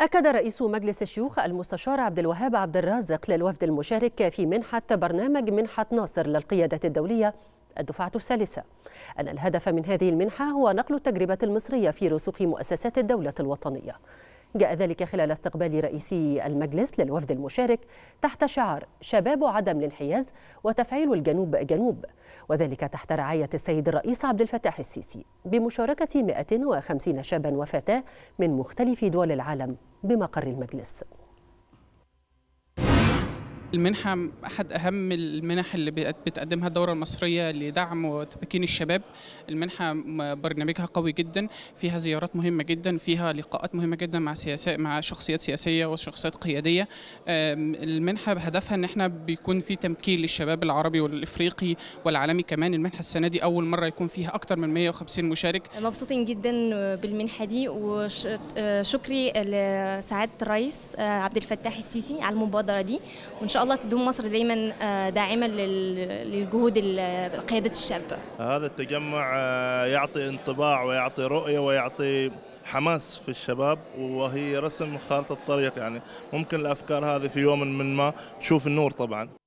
أكد رئيس مجلس الشيوخ المستشار عبد الوهاب عبد الرازق للوفد المشارك في منحة برنامج منحة ناصر للقيادة الدولية الدفعة الثالثة أن الهدف من هذه المنحة هو نقل التجربة المصرية في رسوخ مؤسسات الدولة الوطنية جاء ذلك خلال استقبال رئيسي المجلس للوفد المشارك تحت شعار شباب عدم الانحياز وتفعيل الجنوب جنوب وذلك تحت رعاية السيد الرئيس عبد الفتاح السيسي بمشاركة 150 شابا وفتاة من مختلف دول العالم بمقر المجلس المنحة أحد أهم المنح اللي بتقدمها الدورة المصرية لدعم وتمكين الشباب المنحة برنامجها قوي جدا فيها زيارات مهمة جدا فيها لقاءات مهمة جدا مع سياسة مع شخصيات سياسية وشخصيات قيادية المنحة بهدفها إن احنا بيكون في تمكين للشباب العربي والإفريقي والعالمي كمان المنحة السنة دي أول مرة يكون فيها أكثر من 150 مشارك مبسوطين جدا بالمنحة دي وشكري آه، لسعادة الرئيس آه، عبد الفتاح السيسي على المبادرة دي وإن شاء الله تدوم مصر دائما آه، داعما للجهود القيادة الشابة هذا التجمع آه، يعطي انطباع ويعطي رؤية ويعطي حماس في الشباب وهي رسم خارطة الطريق يعني ممكن الأفكار هذه في يوم من ما تشوف النور طبعا